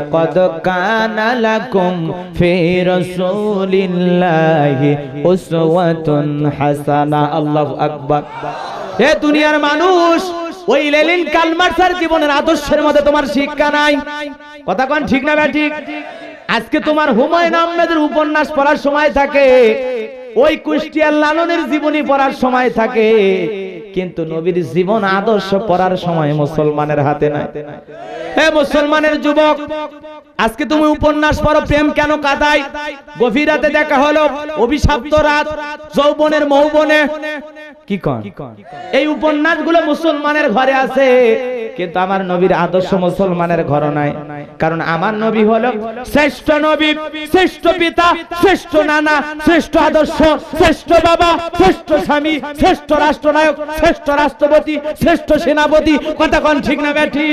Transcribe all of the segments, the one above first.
لقد كان لكم في رسول الله أسوة حسنة الله أكبر দুনিয়ার মানুষ ওই লেলিন কালমার্সার জীবনের আদর্শের মধ্যে তোমার শিক্ষা নাই কথা কন ঠিক না ঠিক আজকে তোমার হুমায়ুন আহমেদের উপন্যাস পড়ার সময় থাকে ওই কুষ্টিয়ার লালনের জীবনী পড়ার সময় থাকে কিন্তু নবীর জীবন আদর্শ পড়ার সময় মুসলমানের হাতে নাই হে মুসলমানের যুবক আজকে তুমি উপন্যাস পড়ো প্রেম কেন কাদাই গভীর রাতে দেখা হলো অভিশপ্ত রাত যৌবনের মৌবনে কি কন এই উপন্যাসগুলো মুসলমানের ঘরে আছে কিন্তু আমার নবীর আদর্শ মুসলমানের ঘর নাই কারণ আমার নবী হলো শ্রেষ্ঠ নবী শ্রেষ্ঠ পিতা শ্রেষ্ঠ নানা শ্রেষ্ঠ আদর্শ শ্রেষ্ঠ বাবা শ্রেষ্ঠ স্বামী শ্রেষ্ঠ রাষ্ট্রনায়ক শ্রেষ্ঠ রাষ্ট্রপতি শ্রেষ্ঠ সেনাপতি কথা কন ঠিক না ব্যাটি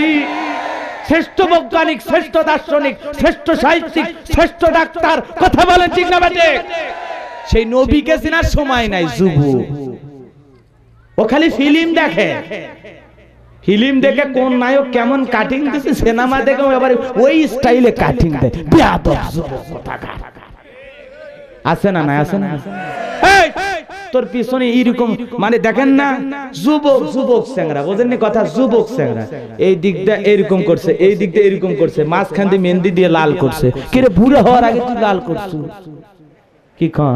শ্রেষ্ঠ বৈজ্ঞানিক শ্রেষ্ঠ দার্শনিক শ্রেষ্ঠ সাহিত্যিক শ্রেষ্ঠ ডাক্তার কথা বলেন ঠিক না ব্যাটি সেই নবীকে চেনার সময় নাই যুবু ও খালি ফিল্ম দেখে ফিল্ম দেখে কোন নায়ক কেমন কাটিং দিছে সিনেমা দেখে এবারে ওই স্টাইলে কাটিং দেয় আছে না নাই আছে না আছে না তোর পিছনে এইরকম মানে দেখেন না যুবক যুবক চ্যাংরা বোঝেননি কথা যুবক চ্যাংরা এই দিকটা এরকম করছে এই দিকটা এরকম করছে মাঝখান দিয়ে মেহেন্দি দিয়ে লাল করছে কিরে বুড়ো হওয়ার আগে তুই লাল করছু কি কন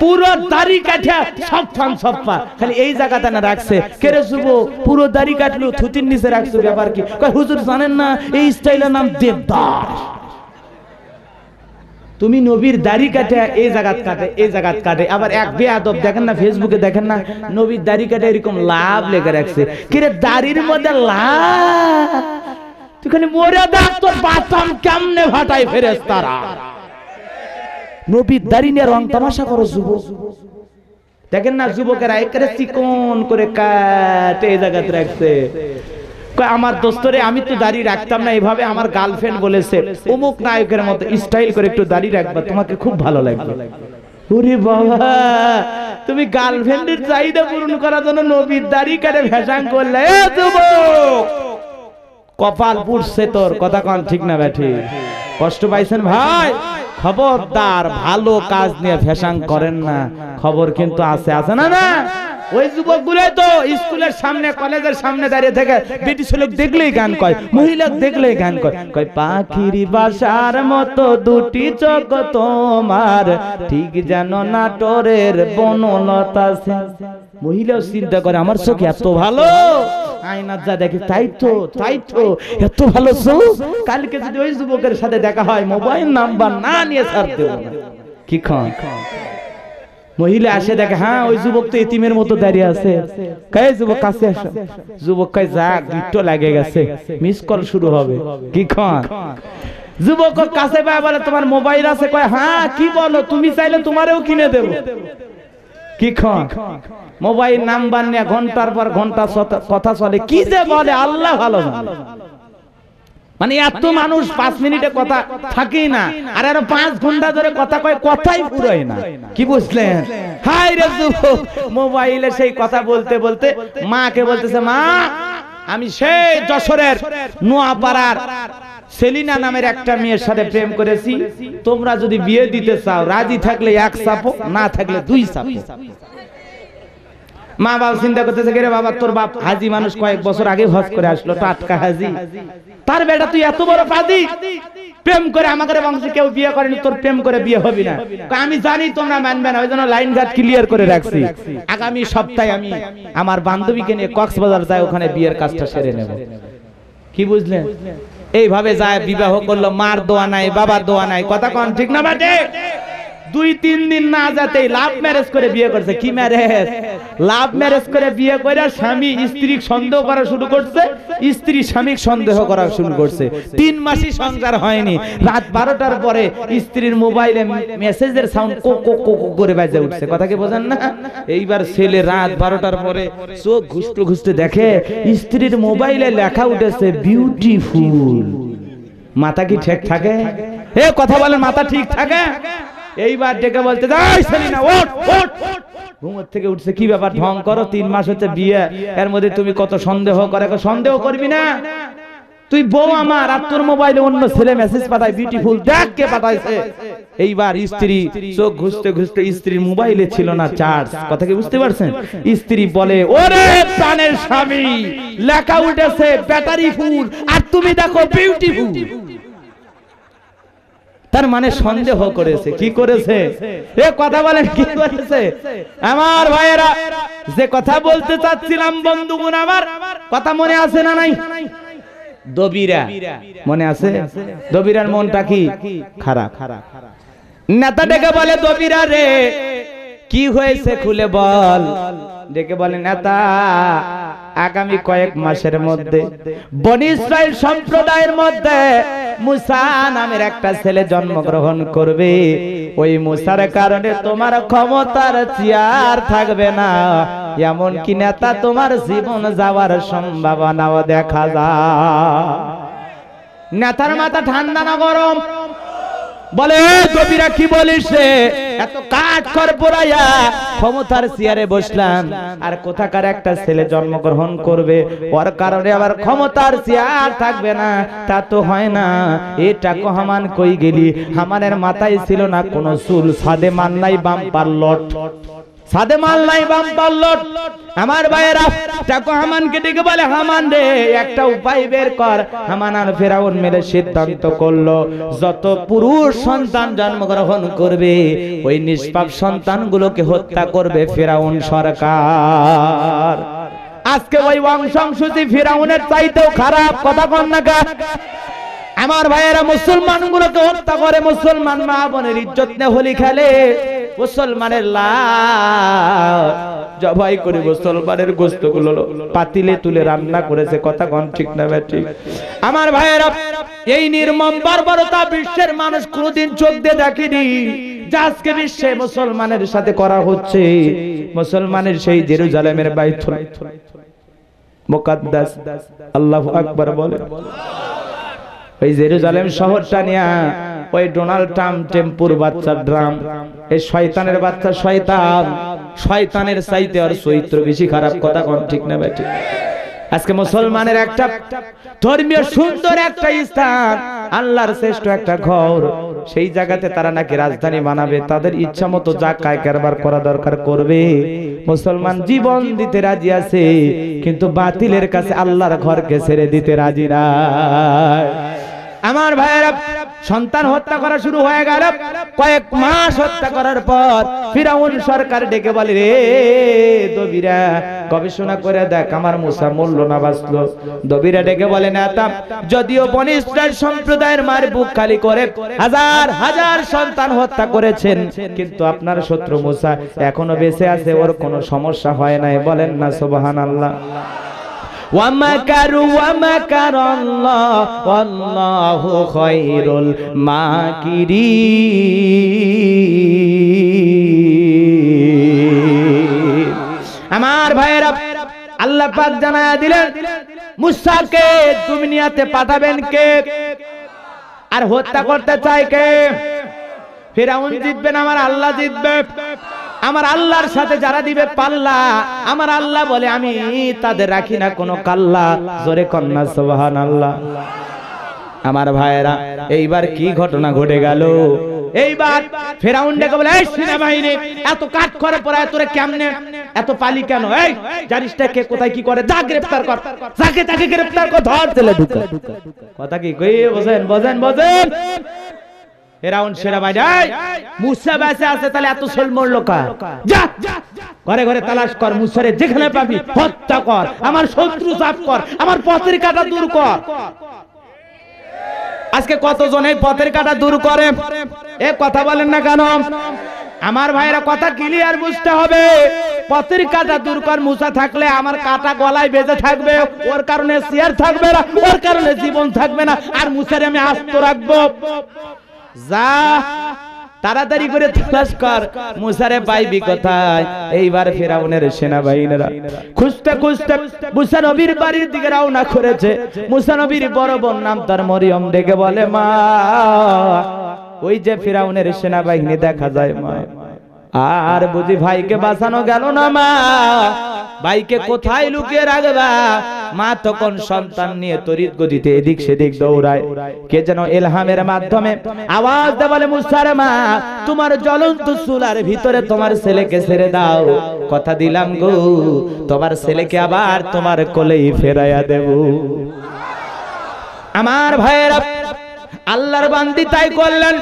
পুরো দাড়ি কাটা সব ফান সব পা খালি এই জায়গাটা না রাখছে কেরে শুভ পুরো দাড়ি কাটলো থুতির নিচে রাখছো ব্যাপার কি হুজুর জানেন না এই স্টাইলের নাম দেবদাস তুমি নবীর দাড়ি কাটে এই জায়গাত কাটে এই জায়গাত কাটে আবার এক আদব দেখেন না ফেসবুকে দেখেন না নবীর দাড়ি কাটে এরকম লাভ লেগে রাখছে কিরে দাড়ির মধ্যে লাভ তুখানে মরে দেখ তোর বাতাম কেমনে ফাটাই ফেরেস তারা নবীর দাড়ি নিয়ে রং তামাশা করো যুবক দেখেন না যুবকেরা একেবারে চিকন করে কাটে এই জায়গাতে রাখছে আমার দোস্তরে আমি তো দাড়ি রাখতাম না এভাবে আমার গার্লফ্রেন্ড বলেছে অমুক নায়কের মতো স্টাইল করে একটু দাড়ি রাখবা তোমাকে খুব ভালো লাগবে তুমি গার্লফ্রেন্ডের চাহিদা পূরণ করার জন্য নবীর দাড়ি কাটে ভেসাং করলে কপাল পুড়ছে তোর কথা কন ঠিক না ব্যাঠি কষ্ট পাইছেন ভাই খবরদার ভালো কাজ নিয়ে ফ্যাশন করেন না খবর কিন্তু আছে আছে না না ওই যুবক গুলোই তো স্কুলের সামনে কলেজের সামনে দাঁড়িয়ে থেকে ব্রিটিশ লোক দেখলেই গান কয় মহিলা দেখলেই গান কয় কয় পাখির বাসার মতো দুটি চক তোমার ঠিক যেন নাটরের বনলতা মহিলাও চিন্তা করে আমার চোখে এত ভালো আয়নার যা দেখে তাই তো তাই তো এত ভালো চোখ কালকে যদি ওই যুবকের সাথে দেখা হয় মোবাইল নাম্বার না নিয়ে ছাড়তে কি খন মহিলা আসে দেখে হ্যাঁ ওই যুবক তো এতিমের মতো দাঁড়িয়ে আছে কে যুবক কাছে আসে যুবক কে যাক গিট্ট লাগে গেছে মিস কল শুরু হবে কি কোন যুবক কাছে পায় বলে তোমার মোবাইল আছে কয় হ্যাঁ কি বলো তুমি চাইলে তোমারেও কিনে দেব কি খন মোবাইল নাম্বার নিয়ে ঘন্টার পর ঘন্টা কথা চলে কি যে বলে আল্লাহ ভালো জানে মানে, মানে এত মানুষ পাঁচ মিনিটে কথা থাকেই না আর আরো পাঁচ ঘন্টা ধরে কথা কয় কথাই পুরোয় না কি বুঝলেন হাই রে মোবাইলে সেই কথা বলতে বলতে মাকে বলতেছে মা আমি সেই যশোরের নোয়াপাড়ার সেলিনা নামের একটা মেয়ের সাথে প্রেম করেছি তোমরা যদি বিয়ে দিতে চাও রাজি থাকলে এক সাপো না থাকলে দুই সাপো মা বাবা চিন্তা করতেছে রে বাবা তোর বাপ হাজি মানুষ কয়েক বছর আগে হজ করে আসলো টাটকা হাজি তার বেটা তুই এত বড় পাদি প্রেম করে আমাদের বংশে কেউ বিয়ে করেনি তোর প্রেম করে বিয়ে হবে না আমি জানি তোমরা মানবে না ওই জন্য লাইন ঘাট ক্লিয়ার করে রাখছি আগামী সপ্তাহে আমি আমার বান্ধবীকে নিয়ে কক্সবাজার যাই ওখানে বিয়ের কাজটা সেরে নেব কি বুঝলেন এইভাবে যায় বিবাহ করলো মার দোয়া নাই বাবার দোয়া নাই কথা কন ঠিক না বাটে দুই তিন দিন না যাতেই লাভ ম্যারেজ করে বিয়ে করছে কি ম্যারেজ লাভ ম্যারেজ করে বিয়ে করে স্বামী স্ত্রী সন্দেহ করা শুরু করছে স্ত্রী স্বামী সন্দেহ করা শুরু করছে তিন মাসই সংসার হয়নি রাত বারোটার পরে স্ত্রীর মোবাইলে মেসেজের সাউন্ড কো কো কো করে বাজে উঠছে কথা কি বোঝেন না এইবার ছেলে রাত বারোটার পরে চোখ ঘুষতে ঘুষতে দেখে স্ত্রীর মোবাইলে লেখা উঠেছে বিউটিফুল মাথা কি ঠিক থাকে এ কথা বলেন মাথা ঠিক থাকে এইবার ডেকে বলতে যাই সেলিনা ওঠ ওঠ ঘুমোর থেকে উঠছে কি ব্যাপার ঢং করো তিন মাস হচ্ছে বিয়ে এর মধ্যে তুমি কত সন্দেহ করে সন্দেহ করবি না তুই বউ আমার আর তোর মোবাইলে অন্য ছেলে মেসেজ পাঠায় বিউটিফুল দেখ কে পাঠাইছে এইবার স্ত্রী চোখ ঘুষতে ঘুষতে স্ত্রীর মোবাইলে ছিল না চার্জ কথা কি বুঝতে পারছেন স্ত্রী বলে ওরে প্রাণের স্বামী লেখা উঠেছে ব্যাটারি ফুল আর তুমি দেখো বিউটিফুল মানে তার মানে সন্দেহ করেছে কি করেছে এ কথা বলেন কি করেছে আমার ভাইয়েরা যে কথা বলতে চাচ্ছিলাম বন্ধুগুণ আমার কথা মনে আছে না নাই দবিরা মনে আছে দবিরার মনটা কি খারাপ খারাপ নেতা ডেকে বলে দবিরা রে কি হয়েছে খুলে বল ডেকে বলে নেতা আগামী কয়েক মাসের মধ্যে বনি ইসরায়েল সম্প্রদায়ের মধ্যে মুসা নামের একটা ছেলে জন্মগ্রহণ করবে ওই মুসার কারণে তোমার ক্ষমতার চেয়ার থাকবে না এমন কি নেতা তোমার জীবন যাওয়ার সম্ভাবনাও দেখা যায় নেতার মাথা ঠান্ডা না গরম বলে কবিরা কি বলিস এত কাট কর পোড়াইয়া ক্ষমতার চেয়ারে বসলাম আর কোথাকার একটা ছেলে জন্মগ্রহণ করবে ওর কারণে আবার ক্ষমতার চেয়ার থাকবে না তা তো হয় না এটা কহমান কই গেলি আমাদের মাথায় ছিল না কোনো চুল সাদে মান নাই বাম্পার লট সাদে নাই বাম পাল্লট আমার টাকো হামানকে ডেকে বলে হামান রে একটা উপায় বের কর হামান আর ফেরাউন মিলে সিদ্ধান্ত করলো যত পুরুষ সন্তান জন্মগ্রহণ করবে ওই নিষ্পাপ সন্তানগুলোকে হত্যা করবে ফেরাউন সরকার আজকে ওই অংশ ফেরাউনের চাইতেও খারাপ কথা কন না আমার ভাইয়েরা গুলোকে হত্যা করে মুসলমান মা বোনের ইজ্জত নে হোলি খেলে মুসলমানের লাশ জবাই করে মুসলমানের গোস্ত গুলো পাতিলে তুলে রান্না করেছে কথা কন ঠিক না ঠিক আমার ভাইয়েরা এই নির্মম বর্বরতা বিশ্বের মানুষ কোনোদিন চোখ দিয়ে দেখেনি আজকে বিশ্বে মুসলমানের সাথে করা হচ্ছে মুসলমানের সেই জেরুজালেমের বাইথ মোকাদ্দাস আল্লাহ আকবার বলে ওই জেরুজালেম শহরটা নিয়ে ওই ডোনাল্ড ট্রাম্প টেম্পুর বাচ্চা ড্রাম এই শয়তানের বাচ্চা শয়তান শয়তানের চাইতে আর চরিত্র বেশি খারাপ কথা কোন ঠিক না বেটি আজকে মুসলমানের একটা ধর্মীয় সুন্দর একটা স্থান আল্লাহর শ্রেষ্ঠ একটা ঘর সেই জায়গাতে তারা নাকি রাজধানী বানাবে তাদের ইচ্ছা মতো যা কায় কারবার করা দরকার করবে মুসলমান জীবন দিতে রাজি আছে কিন্তু বাতিলের কাছে আল্লাহর ঘরকে ছেড়ে দিতে রাজি না আমার ভাইয়ের সন্তান হত্যা করা শুরু হয়ে গেল কয়েক মাস হত্যা করার পর ফিরাউন সরকার ডেকে বলে রে দবিরা গবেষণা করে দেখ আমার মুসা মূল্য না বাঁচলো দবিরা ডেকে বলে না যদিও বনিষ্ঠার সম্প্রদায়ের মার বুক খালি করে হাজার হাজার সন্তান হত্যা করেছেন কিন্তু আপনার শত্রু মুসা এখনো বেঁচে আছে ওর কোনো সমস্যা হয় নাই বলেন না সোবাহান আল্লাহ মাকিরি আমার ভাইয়েরা আল্লাহ পাক জানায় দিলেন মুসাকে দুনিয়াতে পাঠাবেন কে আর হত্যা করতে চায় কে ফেরাউন জিতবেন আমার আল্লাহ জিতবে আমার আল্লাহর সাথে যারা দিবে পাল্লা আমার আল্লাহ বলে আমি তাদের রাখি না কোনো কাল্লা জোরে কন্যা সোহান আল্লাহ আমার ভাইয়েরা এইবার কি ঘটনা ঘটে গেল এইবার ফেরাউন ডেকে বলে এই সেনাবাহিনী এত কাঠ করে পড়ায় তোরে কেমনে এত পালি কেন এই জারিসটা কে কোথায় কি করে যা গ্রেফতার কর যাকে তাকে গ্রেফতার কর ধর জেলে ঢুকা কথা কি কই বসেন বসেন বসেন ফেরাউন সেরা বাইরে মুসা বাসে আছে তাহলে এত সলমন মরল যা ঘরে ঘরে তালাশ কর মুসারে যেখানে পাবি হত্যা কর আমার শত্রু চাপ কর আমার পথের কাটা দূর কর আজকে কতজন এই পথের কাটা দূর করে এ কথা বলেন না কেন আমার ভাইরা কথা ক্লিয়ার বুঝতে হবে পথের কাটা দূর কর মুসা থাকলে আমার কাটা গলায় বেঁধে থাকবে ওর কারণে শেয়ার থাকবে না ওর কারণে জীবন থাকবে না আর মুসারে আমি আস্ত রাখবো যা তাড়াতাড়ি করে তালাশ কর মুসারে পাইবি কোথায় এইবার ফেরাউনের সেনাবাহিনীরা খুঁজতে খুঁজতে মুসা নবীর বাড়ির দিকে রওনা করেছে মুসা নবীর বড় বোন নাম তার মরিয়ম ডেকে বলে মা ওই যে ফেরাউনের সেনাবাহিনী দেখা যায় মা আর বুঝি ভাইকে বাঁচানো গেল না মা ভাইকে কোথায় লুকিয়ে রাখবা মা তখন সন্তান নিয়ে তরিত গদিতে এদিক সেদিক দৌড়ায় কে যেন এলহামের মাধ্যমে আওয়াজ দেওয়ালে মুসার মা তোমার জ্বলন্ত চুলার ভিতরে তোমার ছেলেকে ছেড়ে দাও কথা দিলাম গো তোমার ছেলেকে আবার তোমার কোলেই ফেরাইয়া দেব আমার ভাইয়েরা আল্লাহর বান্দি তাই করলেন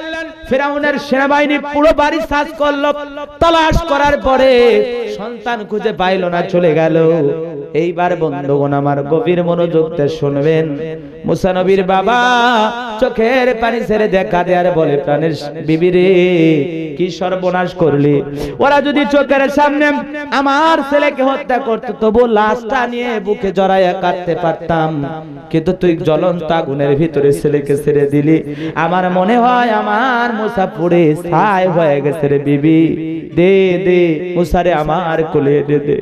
ফেরাউনের সেনাবাহিনী পুরো বাড়ি সাজ করলো তলাশ করার পরে সন্তান খুঁজে পাইল না চলে গেল এইবার বন্ধুগণ আমার গভীর মনোযোগতে শুনবেন মুসানবীর বাবা চোখের পানি ছেড়ে দেখা দেয়ার বলে প্রাণের বিবি রে কি সর্বনাশ করলি ওরা যদি চোখের সামনে আমার ছেলেকে হত্যা করতো তবু লাশটা নিয়ে বুকে জড়াইয়া কাটতে পারতাম কিন্তু তুই জ্বলন্ত আগুনের ভিতরে ছেলেকে ছেড়ে দিলি আমার মনে হয় আমার মোসা পড়ে ছাই হয়ে গেছে রে বিবি দে দে মোসারে আমার কোলে দে দে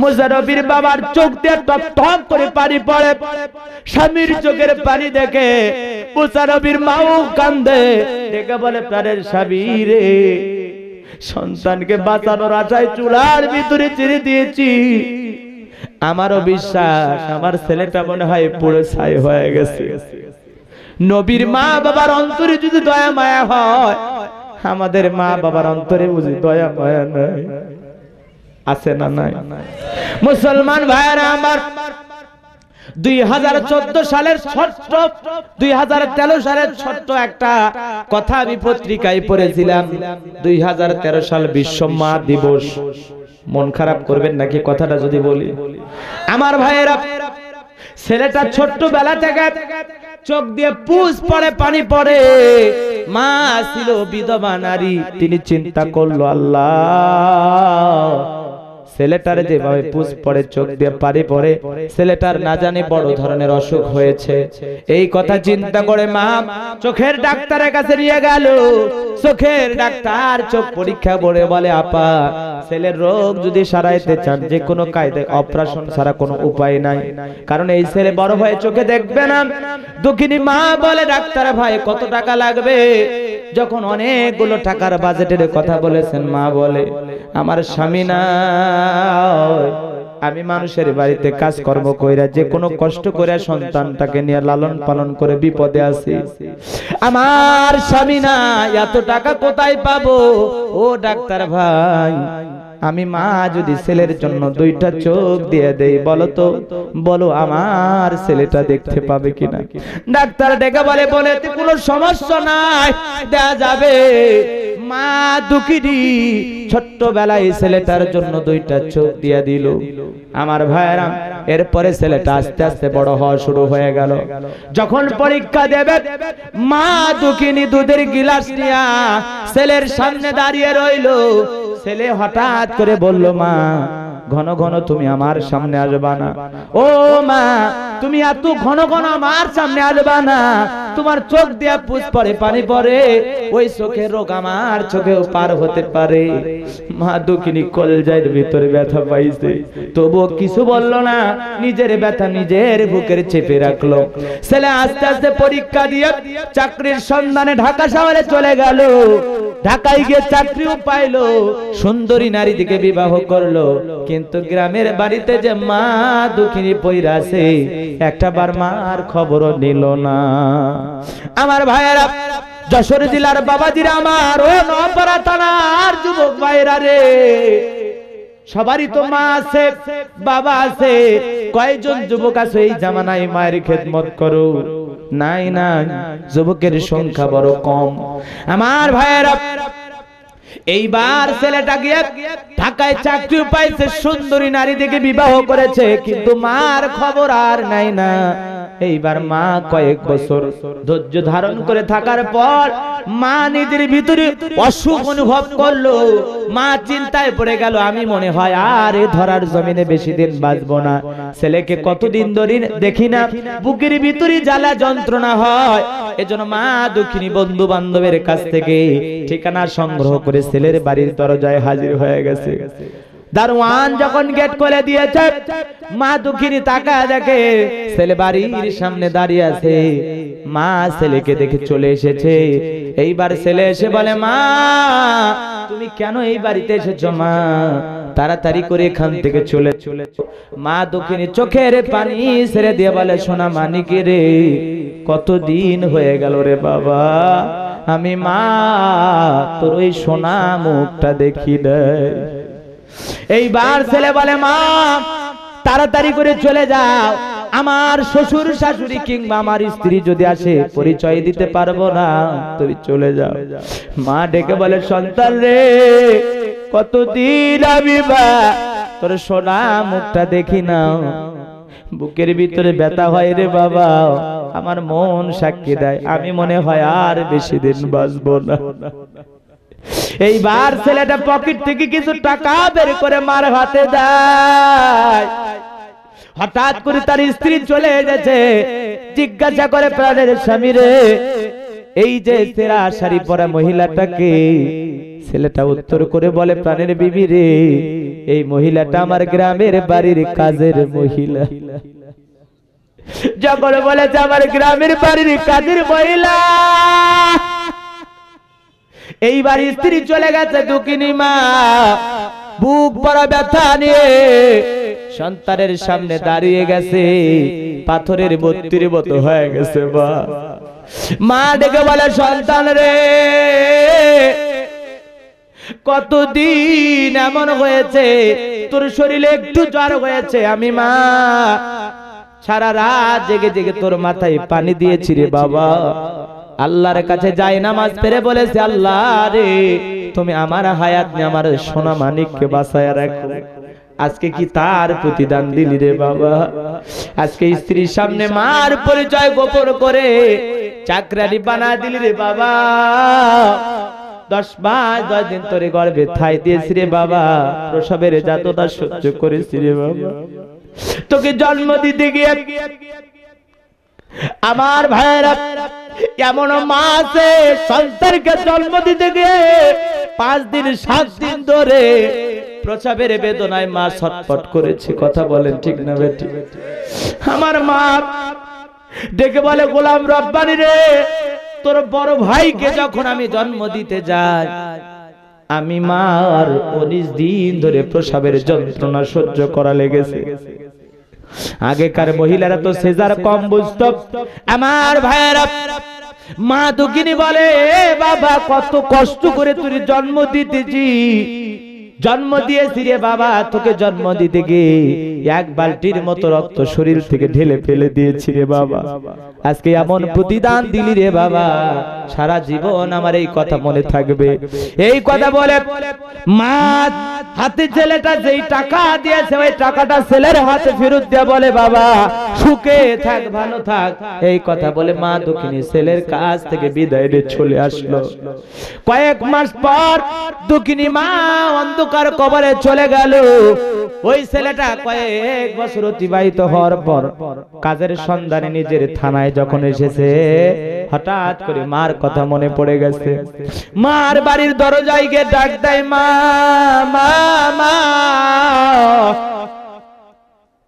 মোসা রবির বাবার চোখ দিয়ে টপ টপ করে পানি পড়ে স্বামীর চোখের পানি দেখে মোসা রবির মাও কান্দে দেখে বলে প্রাণের স্বামী রে সন্তানকে বাঁচানোর আশায় চুলার ভিতরে ছেড়ে দিয়েছি আমারও বিশ্বাস আমার ছেলেটা মনে হয় পুরো ছাই হয়ে গেছে নবীর মা বাবার অন্তরে যদি দয়া মায়া হয় আমাদের মা বাবার অন্তরে বুঝি দয়া মায়া নাই আছে না নাই মুসলমান ভাইরা আমার দুই সালের ছোট্ট দুই সালের ছোট্ট একটা কথা আমি পত্রিকায় পড়েছিলাম দুই সাল বিশ্ব মা দিবস মন খারাপ করবেন নাকি কথাটা যদি বলি আমার ভাইয়েরা ছেলেটা ছোট্ট বেলা থেকে চোখ দিয়ে পুষ পরে পানি পড়ে মা ছিল বিধবা নারী তিনি চিন্তা করলো আল্লাহ ছেলেটার যেভাবে পুষ পড়ে চোখ দিয়ে পারি পড়ে ছেলেটার না জানি বড় ধরনের অসুখ হয়েছে এই কথা চিন্তা করে মা চোখের ডাক্তারের কাছে নিয়ে গেল চোখের ডাক্তার চোখ পরীক্ষা করে বলে আপা ছেলের রোগ যদি সারাইতে চান যে কোনো কায়দায় অপারেশন ছাড়া কোনো উপায় নাই কারণ এই ছেলে বড় হয়ে চোখে দেখবে না দক্ষিণী মা বলে ডাক্তার ভাই কত টাকা লাগবে যখন অনেকগুলো টাকার বাজেটের কথা বলেছেন মা বলে আমার স্বামী না আমি মানুষের বাড়িতে কাজ কর্ম কইরা যে কোনো কষ্ট করে সন্তানটাকে নিয়ে লালন পালন করে বিপদে আছি আমার স্বামী না এত টাকা কোথায় পাবো ও ডাক্তার ভাই আমি মা যদি ছেলের জন্য দুইটা চোখ দিয়ে দেই বলো তো বলো আমার ছেলেটা দেখতে পাবে কিনা ডাক্তার ডেকে বলে বলে কোনো সমস্যা নাই দেয়া যাবে মা দুঃখিনী ছোট্টবেলায় ছেলেটার জন্য দুইটা চোখ দিয়া দিল আমার ভাইরা এরপরে ছেলেটা আস্তে আস্তে বড় হওয়া শুরু হয়ে গেল যখন পরীক্ষা দেবে মা দুঃখিনী দুধের গিলাস নিয়া ছেলের সামনে দাঁড়িয়ে রইল ছেলে হঠাৎ করে বলল মা ঘন ঘন তুমি আমার সামনে আসবা না ও মা তুমি এত ঘন ঘন আমার সামনে আসবা না তোমার চোখ দিয়া পুষ পরে পানি পরে ওই চোখের রোগ আমার চোখেও পার হতে পারে মা দুঃখিনী কলজাইয়ের ভিতরে ব্যথা পাইছে তবু কিছু বলল না নিজের ব্যথা নিজের বুকের চেপে রাখলো ছেলে আস্তে আস্তে পরীক্ষা দিয়ে চাকরির সন্ধানে ঢাকা শহরে চলে গেল ঢাকায় গিয়ে চাকরিও পাইলো সুন্দরী নারী দিকে বিবাহ করলো কিন্তু গ্রামের বাড়িতে যে মা দুঃখিনী পইরা আছে একটা বার মার খবরও নিল না আমার ভাইয়েরা যশোর জেলার বাবাজিরা আমার ও নপাড়া থানার যুবক ভাইরা রে সবারই তো মা আছে বাবা আছে কয়জন যুবক আছে এই জামানায় মায়ের খেদমত করো নাই না যুবকের সংখ্যা বড় কম আমার ভাইয়েরা এইবার ছেলেটা গিয়ে ঢাকায় চাকরি পাইছে সুন্দরী নারী দিকে বিবাহ করেছে কিন্তু মার খবর আর নাই না এইবার মা কয়েক বছর ধৈর্য ধারণ করে থাকার পর মা নিজের ভিতরে অসুখ অনুভব করলো মা চিন্তায় পড়ে গেল আমি মনে হয় আর ধরার জমিনে বেশি দিন বাঁচব না ছেলেকে কতদিন ধরে দেখি না বুকের ভিতরে জ্বালা যন্ত্রণা হয় এজন্য মা দুঃখিনী বন্ধু বান্ধবের কাছ থেকে ঠিকানা সংগ্রহ করে ছেলের বাড়ির দরজায় হাজির হয়ে গেছে দারোয়ান যখন গেট করে দিয়েছে মা দুঃখিনী তাকায় দেখে ছেলে বাড়ির সামনে দাঁড়িয়ে আছে মা ছেলেকে দেখে চলে এসেছে এইবার ছেলে এসে বলে মা তুমি কেন এই বাড়িতে এসেছো মা তাড়াতাড়ি করে এখান থেকে চলে চলে মা দক্ষিণী চোখের পানি ছেড়ে দিয়ে বলে সোনা মানিকে রে কতদিন হয়ে গেল রে বাবা আমি মা তোর ওই সোনা মুখটা দেখি দেয় এই বার ছেলে বলে মা তাড়াতাড়ি করে চলে যাও আমার শ্বশুর শাশুড়ি কিংবা আমার স্ত্রী যদি আসে পরিচয় দিতে পারবো না তুমি চলে যাও মা ডেকে বলে সন্তান রে কতদিন আমি বা তোর সোনা মুখটা দেখি না বুকের ভিতরে ব্যথা হয় রে বাবা আমার মন সাক্ষী দেয় আমি মনে হয় আর বেশি দিন বাঁচবো না এইবার ছেলেটা পকেট থেকে কিছু টাকা বের করে মার হাতে দেয় হঠাৎ করে তার স্ত্রী চলে এসেছে জিজ্ঞাসা করে প্রাণের স্বামী রে এই যে সেরা শাড়ি পরা মহিলাটাকে ছেলেটা উত্তর করে বলে প্রাণের বিবি রে এই মহিলাটা আমার গ্রামের বাড়ির কাজের মহিলা যখন বলেছে আমার গ্রামের বাড়ির কাজের মহিলা এইবার স্ত্রী চলে গেছে দুকিনি মা বুক বড় ব্যথা নিয়ে সন্তানের সামনে দাঁড়িয়ে গেছে পাথরের বত্রির মতো হয়ে গেছে বা মা ডেকে বলে সন্তান রে কতদিন এমন হয়েছে তোর শরীরে একটু জ্বর হয়েছে আমি মা সারা রাত জেগে জেগে তোর মাথায় পানি দিয়েছি রে বাবা আল্লাহর কাছে যায় নামাজ পেরে বলেছে আল্লাহ রে তুমি আমার হায়াত নিয়ে আমার সোনা মানিককে বাসায় রাখো আজকে কি তার প্রতিদান দিলি রে বাবা আজকে স্ত্রীর সামনে মার পরিচয় গোপন করে চাকরারি বানা দিলি রে বাবা দশ মাস দশ দিন তোরে গর্বে থাই দিয়েছি রে বাবা প্রসবের যাতটা সহ্য করেছি রে বাবা তোকে জন্ম দিতে গিয়ে আমার ভাইয়েরা এমন মাসে সন্তানকে জন্ম দিতে গিয়ে পাঁচ দিন সাত দিন ধরে প্রসাবের বেদনায় মা ছটপট করেছে কথা বলেন ঠিক না বেটি আমার মা ডেকে বলে গোলাম রব্বানি রে তোর বড় ভাইকে যখন আমি জন্ম দিতে যাই আমি মা আর উনিশ দিন ধরে প্রসাবের যন্ত্রণা সহ্য করা লেগেছে আগেকার মহিলারা তো সেজার কম বুঝত আমার ভাইয়েরা মা দুকিনী বলে বাবা কত কষ্ট করে তুই জন্ম দিতেছি জন্ম দিয়েছি রে বাবা তোকে জন্ম দিতে গিয়ে এক বালটির মতো রক্ত শরীর থেকে ঢেলে ফেলে দিয়েছি রে বাবা আজকে এমন প্রতিদান দিলি রে বাবা সারা জীবন আমার এই কথা মনে থাকবে এই কথা বলে মাছ হাতে ছেলেটা যেই টাকা দিয়েছে ওই টাকাটা ছেলের হাতে ফেরত দিয়ে বলে বাবা সুখে থাক ভালো থাক এই কথা বলে মা দক্ষিণী ছেলের কাছ থেকে বিদায় নিয়ে চলে আসলো কয়েক মাস পর দক্ষিণী মা অন্ধ অন্ধকার কবরে চলে গেল ওই ছেলেটা কয়েক বছর অতিবাহিত হওয়ার পর কাজের সন্ধানে নিজের থানায় যখন এসেছে হঠাৎ করে মার কথা মনে পড়ে গেছে মার বাড়ির দরজায় গিয়ে ডাক দেয় মা মা মা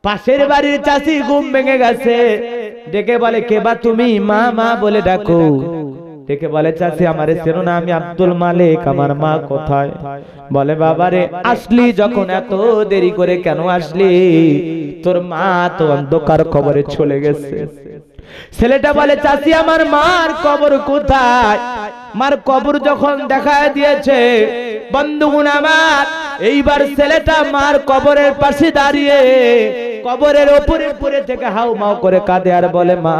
পাশের বাড়ির চাষি ঘুম ভেঙে গেছে ডেকে বলে কেবা তুমি মা মা বলে ডাকো ডেকে বলে চাষি আমারে চেনো না আমি আব্দুল মালিক আমার মা কোথায় বলে বাবা রে আসলি যখন এত দেরি করে কেন আসলি তোর মা তো অন্ধকার খবরে চলে গেছে ছেলেটা বলে চাষি আমার মার কবর কোথায় মার কবর যখন দেখা দিয়েছে বন্ধুগুণ আমার এইবার ছেলেটা মার কবরের পাশে দাঁড়িয়ে কবরের ওপরে পরে থেকে হাউ মাউ করে কাঁদে আর বলে মা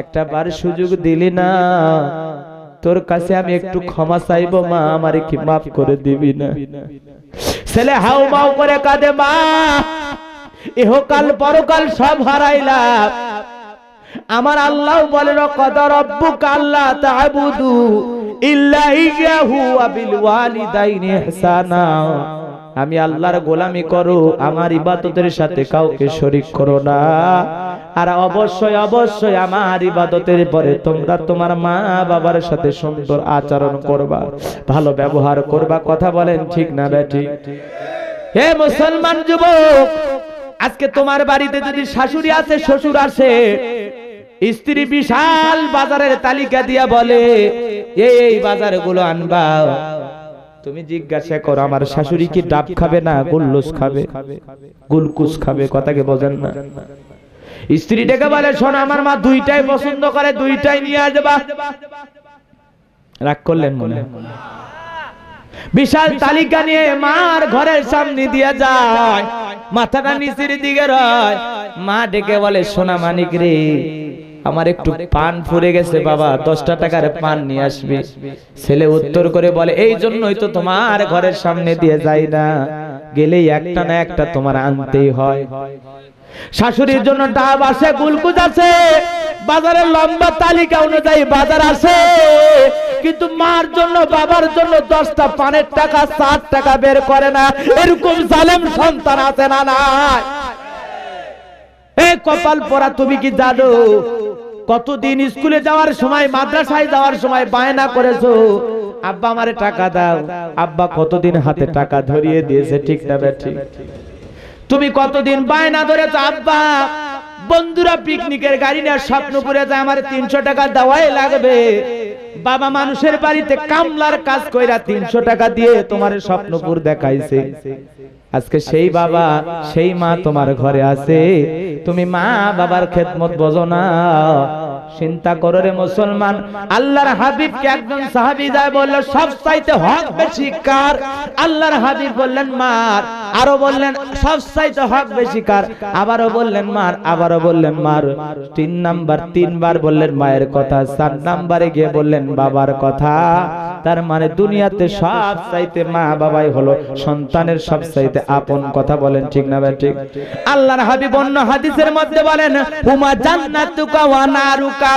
একটা বার সুযোগ দিলি না তোর কাছে আমি একটু ক্ষমা চাইবো মা আমার কি মাফ করে দিবি না ছেলে হাউ মাউ করে কাঁদে মা ইহকাল পরকাল সব হারাইলাম আমার আল্লাহ বলেন কদর রব্বুক আল্লাহ তাবুদু ইল্লা ইয়াহু বিল ওয়ালিদাইনি ইহসানা আমি আল্লাহর গোলামি করো আমার ইবাদতের সাথে কাউকে শরীক করো না আর অবশ্যই অবশ্যই আমার ইবাদতের পরে তোমরা তোমার মা বাবার সাথে সুন্দর আচরণ করবা ভালো ব্যবহার করবা কথা বলেন ঠিক না ব্যাটি হে মুসলমান যুবক আজকে তোমার বাড়িতে যদি শাশুড়ি আছে শ্বশুর আছে স্ত্রী বিশাল বাজারের তালিকা দিয়া বলে এই বাজার গুলো আনবা তুমি জিজ্ঞাসা করো আমার শাশুড়ি কি ডাব খাবে না গুল্লুস খাবে গুলকুস খাবে কথা কে বলেন না স্ত্রীটাকে বলে শোনো আমার মা দুইটাই পছন্দ করে দুইটাই নিয়ে আসবা রাগ করলেন মনে বিশাল তালিকা নিয়ে মার ঘরের সামনে দিয়ে যায় মাথাটা নিচের দিকে রয় মা ডেকে বলে সোনা মানিক রে আমার একটু পান ফুরে গেছে বাবা দশটা টাকার পান নিয়ে আসবে ছেলে উত্তর করে বলে এই জন্যই তো তোমার ঘরের সামনে দিয়ে যাই না গেলেই একটা না একটা তোমার আনতেই হয় শাশুড়ির জন্য ডাব আছে গুলকুজ আছে বাজারের লম্বা তালিকা অনুযায়ী বাজার আছে কিন্তু মার জন্য বাবার জন্য দশটা পানের টাকা ষাট টাকা বের করে না এরকম জালেম সন্তান আছে না না কপাল পরা তুমি কি জানো কতদিন স্কুলে যাওয়ার সময় মাদ্রাসায় যাওয়ার সময় বায়না করেছো আব্বা আমারে টাকা দাও আব্বা কতদিন হাতে টাকা ধরিয়ে দিয়েছে ঠিক না ঠিক তুমি কতদিন বায়না ধরেছো আব্বা বন্ধুরা পিকনিকের গাড়ি নেওয়ার স্বপ্ন করে যায় আমার তিনশো টাকা দেওয়াই লাগবে বাবা মানুষের বাড়িতে কামলার কাজ কইরা তিনশো টাকা দিয়ে তোমার স্বপ্নপুর দেখাইছে আজকে সেই বাবা সেই মা তোমার ঘরে আছে তুমি মা বাবার খেদমত বোঝো না চিন্তা করো রে মুসলমান আল্লাহর হাবিব কে একজন সাহাবি যায় বললো সব চাইতে হক বেশি কার আল্লাহর হাবিব বললেন মার আরো বললেন সব চাইতে হক বেশি কার আবারও বললেন মার আবারও বললেন মার তিন নাম্বার তিনবার বললেন মায়ের কথা চার নাম্বারে গিয়ে বললেন বাবার কথা তার মানে দুনিয়াতে সব চাইতে মা বাবাই হলো সন্তানের সব চাইতে আপন কথা বলেন ঠিক না ভাই ঠিক আল্লাহর হাবিব অন্য হাদিসের মধ্যে বলেন হুমা জান্নাতুকা ওয়া নারুকা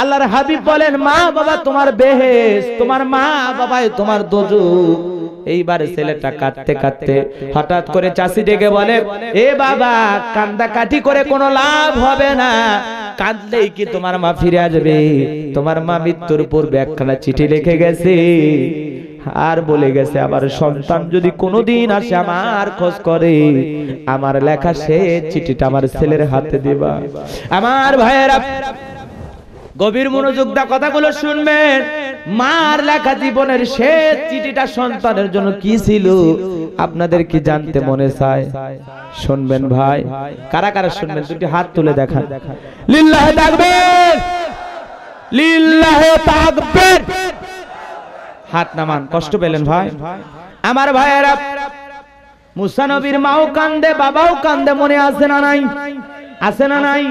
আল্লাহর হাবিব বলেন মা বাবা তোমার বেহেশ তোমার মা বাবাই তোমার দজু এইবার ছেলেটা কাঁদতে কাঁদতে হঠাৎ হঠাৎ করে চাষি ডেকে বলে এ বাবা কান্দা কাটি করে কোনো লাভ হবে না কাঁদলেই কি তোমার মা ফিরে আসবে তোমার মা মৃত্যুর পূর্বে একখানা চিঠি লিখে গেছে আর বলে গেছে আমার সন্তান যদি কোনোদিন আসে আমার খোঁজ করে আমার লেখা সে চিঠিটা আমার ছেলের হাতে দেবা আমার ভাইয়েরা গভীর মনোযোগ দা কথাগুলো শুনবেন মার লেখা জীবনের শেষ চিঠিটা সন্তানের জন্য কি ছিল আপনাদের কি জানতে মনে চায় শুনবেন ভাই কারা কারা শুনবেন দুটি হাত তুলে দেখা লিল্লাহে তাকবীর লিল্লাহে তাকবীর হাত নামান কষ্ট পেলেন ভাই আমার ভাইয়েরা মুসা নবীর মাও কান্দে বাবাও কান্দে মনে আছে না নাই আছে না নাই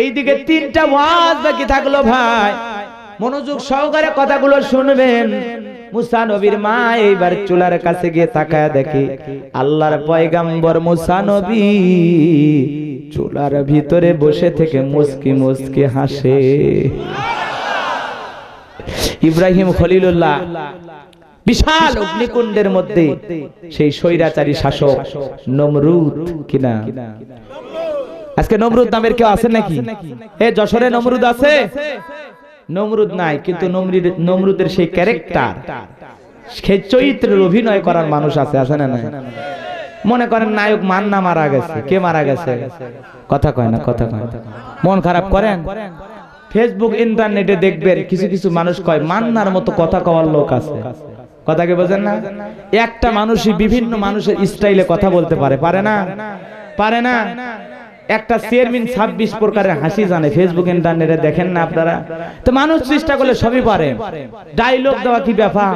এই দিকে তিনটা ওয়াজ বাকি থাকলো ভাই মনোযোগ সহকারে কথাগুলো শুনবেন মুসা নবীর মা এইবার চুলার কাছে গিয়ে তাকায় দেখে আল্লাহর পয়গাম্বর মুসা চুলার ভিতরে বসে থেকে মুস্কি মুস্কি হাসে ইব্রাহিম খলিলুল্লাহ বিশাল অগ্নিকুণ্ডের মধ্যে সেই স্বৈরাচারী শাসক নমরুদ কিনা আজকে নমরুদ নামের কেউ আছে নাকি এ যশোরে নমরুদ আছে নমরুদ নাই কিন্তু নমরুদের সেই ক্যারেক্টার সে চরিত্রের অভিনয় করার মানুষ আছে আছে না নাই মনে করেন নায়ক মান্না মারা গেছে কে মারা গেছে কথা কয় না কথা কয় মন খারাপ করেন ফেসবুক ইন্টারনেটে দেখবেন কিছু কিছু মানুষ কয় মান্নার মতো কথা কওয়ার লোক আছে কথা কি বোঝেন না একটা মানুষই বিভিন্ন মানুষের স্টাইলে কথা বলতে পারে পারে না পারে না একটা চেয়ারম্যান ছাব্বিশ প্রকারের হাসি জানে ফেসবুক ইন্টারনেটে দেখেন না আপনারা তো মানুষ চেষ্টা করলে সবই পারে ডাইলগ দেওয়া কি ব্যাপার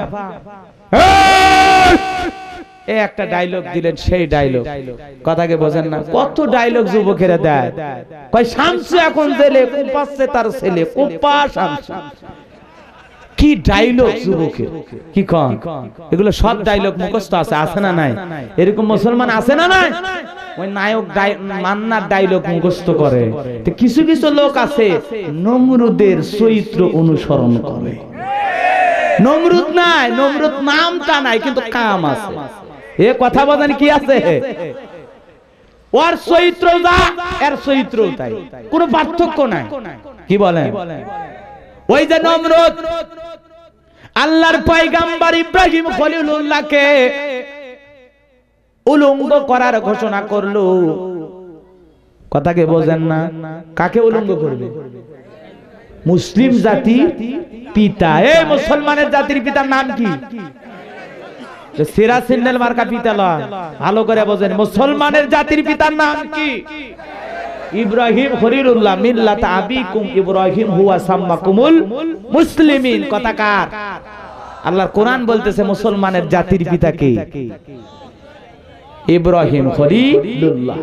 একটা ডাইলগ দিলেন সেই ডায়লগ কথাকে বোঝেন না কত ডাইলগ যুবকের দেয় কয় শামসু এখন জেলে কোপাসছে তার ছেলে কোপা শামসু কি ডাইলগ যুবকের কি কন এগুলো সব ডাইলগ মুখস্থ আছে আছে না নাই এরকম মুসলমান আছে না নাই ওই নায়ক মান্নার ডাইলগ মুখস্থ করে তো কিছু কিছু লোক আছে নমরুদের চরিত্র অনুসরণ করে নমরুদ নাই নমরুদ নামটা নাই কিন্তু কাম আছে এ কথা বলেন কি আছে ওর চরিত্র যা এর চরিত্র তাই কোনো পার্থক্য নাই কি বলেন ওই যে নমরত আল্লাহর পয়গাম্বার ইব্রাহিম খলিলুল্লাহকে উলঙ্গ করার ঘোষণা করলো কথাকে বোঝেন না কাকে উলঙ্গ করবে মুসলিম জাতি পিতা এ মুসলমানের জাতির পিতার নাম কি সিরাজ সিন্ডেল মার্কা পিতা ভালো করে বোঝেন মুসলমানের জাতির পিতার নাম কি ইব্রাহিম হরিরুল্লাহ মিল্লাত আবিকুম ইব্রাহিম হুয়া সাম্মাকুমুল মুসলিমিন কথা কার আল্লাহর কোরআন বলতেছে মুসলমানের জাতির পিতা কে ইব্রাহিম হরিরুল্লাহ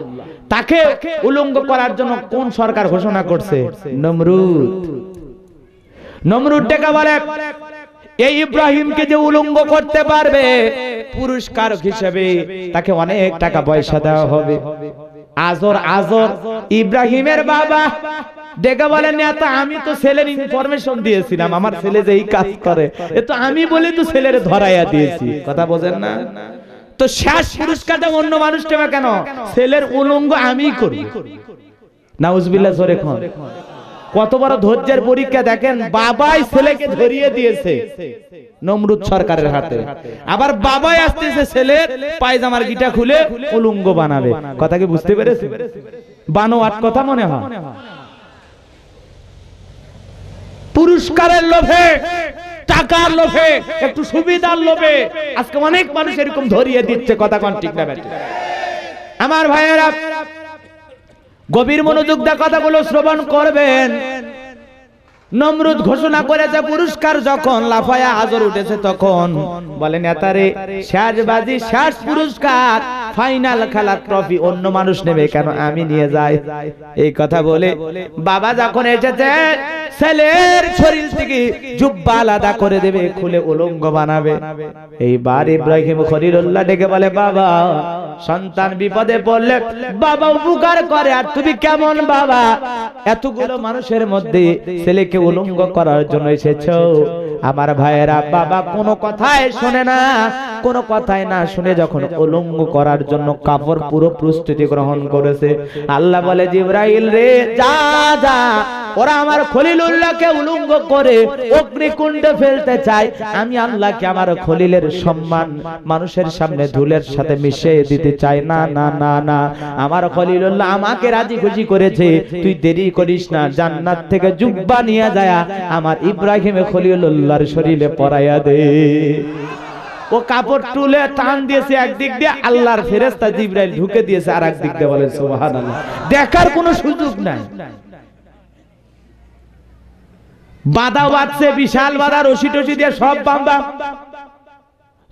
তাকে উলঙ্গ করার জন্য কোন সরকার ঘোষণা করছে নমরুদ নমরুদ ডেকে বলে এই ইব্রাহিমকে যে উলঙ্গ করতে পারবে পুরস্কার হিসেবে তাকে অনেক টাকা পয়সা দেওয়া হবে আজর আজর ইব্রাহিমের বাবা ডেকে বলেন আমি তো ছেলের ইনফরমেশন দিয়েছিলাম আমার ছেলে যে এই কাজ করে এ তো আমি বলি তো ছেলের ধরাইয়া দিয়েছি কথা বোঝেন না তো শেষ পুরস্কারটা অন্য মানুষ কেন ছেলের উলঙ্গ আমি করি নাউজবিল্লা জোরে খন কত বড় ধৈর্যের পরীক্ষা দেখেন বাবাই ছেলেকে ধরিয়ে দিয়েছে নমরুদ সরকারের হাতে আবার বাবাই আসতেছে ছেলে পায়জামার গিটা খুলে উলুঙ্গ বানাবে কথা কি বুঝতে পেরেছে আট কথা মনে হয় পুরস্কারের লোভে টাকার লোভে একটু সুবিধার লোভে আজকে অনেক মানুষ এরকম ধরিয়ে দিচ্ছে কথা কন ঠিক না আমার ভাইয়েরা গভীর মনোযোগ দা কথাগুলো শ্রবণ করবেন নমরুদ ঘোষণা করেছে পুরস্কার যখন লাফায়া হাজর উঠেছে তখন বলে নেতারে শেষ শেষ পুরস্কার ফাইনাল খেলার ট্রফি অন্য মানুষ নেবে কেন আমি নিয়ে যাই এই কথা বলে বাবা যখন এসেছে ছেলের শরীর থেকে জুব্বা আলাদা করে দেবে খুলে উলঙ্গ বানাবে এইবার ইব্রাহিম খরিরুল্লাহ ডেকে বলে বাবা সন্তান বিপদে পড়লে বাবা উপকার করে আর তুমি কেমন বাবা এতগুলো মানুষের মধ্যে ছেলেকে উলঙ্গ করার জন্য এসেছ আমার ভাইয়েরা বাবা কোনো কথায় শুনে না কোনো কথায় না শুনে যখন উলঙ্গ করার জন্য কাপড় পুরো প্রস্তুতি গ্রহণ করেছে আল্লাহ বলে জিব্রাইল রে যা যা ওরা আমার খলিলুল্লাহকে উলঙ্গ করে অগ্নিকুণ্ডে ফেলতে চায় আমি আল্লাহকে আমার খলিলের সম্মান মানুষের সামনে ধুলের সাথে মিশিয়ে দিতে চাই না না না না আমার খলিলুল্লাহ আমাকে রাজি খুশি করেছে তুই দেরি করিস না জান্নাত থেকে জুব্বা নিয়ে যায় আমার ইব্রাহিমে খলিলুল্লাহর শরীরে পরাইয়া দে ও কাপড় তুলে টান দিয়েছে একদিক দিয়ে আল্লাহর ফেরেস্তা জিব্রাইল ঢুকে দিয়েছে আর একদিক দিয়ে বলে সুবহানাল্লাহ দেখার কোনো সুযোগ নাই বাধা বাঁধছে বিশাল বাধা রশি টসি দিয়ে সব বাম্বা